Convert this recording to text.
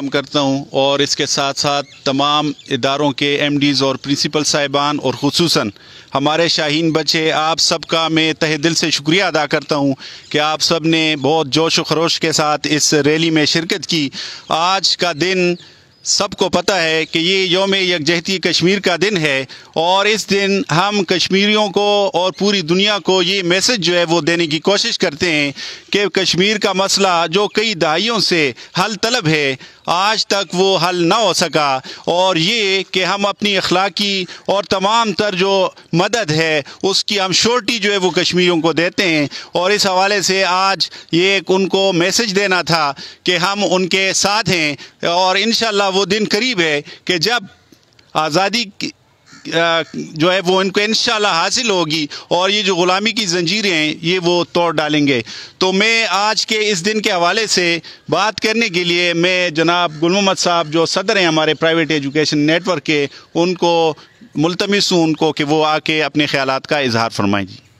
welcome करता हूँ और इसके साथ साथ तमाम इदारों के एम डीज़ और प्रिंसिपल साहिबान और खसूस हमारे शाहीन बच्चे आप सबका मैं तहे दिल से शुक्रिया अदा करता हूँ कि आप सब ने बहुत जोश व खरोश के साथ इस रैली में शिरकत की आज का दिन सबको पता है कि ये योम यकजहती कश्मीर का दिन है और इस दिन हम कश्मीरियों को और पूरी दुनिया को ये मैसेज जो है वो देने की कोशिश करते हैं कि कश्मीर का मसला जो कई दहाइयों से हल तलब है आज तक वो हल ना हो सका और ये कि हम अपनी अखलाकी और तमाम तर जो मदद है उसकी हम शोटी जो है वो कश्मीरियों को देते हैं और इस हवाले से आज ये एक उनको मैसेज देना था कि हम उनके साथ हैं और इन वो दिन करीब है कि जब आज़ादी जो है वो इनको इन हासिल होगी और ये जो ग़ुलामी की जंजीरें हैं ये वो तोड़ डालेंगे तो मैं आज के इस दिन के हवाले से बात करने के लिए मैं जनाब गुल मोहम्मद साहब जो सदर हैं हमारे प्राइवेट एजुकेशन नेटवर्क के उनको मुलतमस हूँ उनको कि वो आके अपने ख्याल का इजहार फरमाएँ जी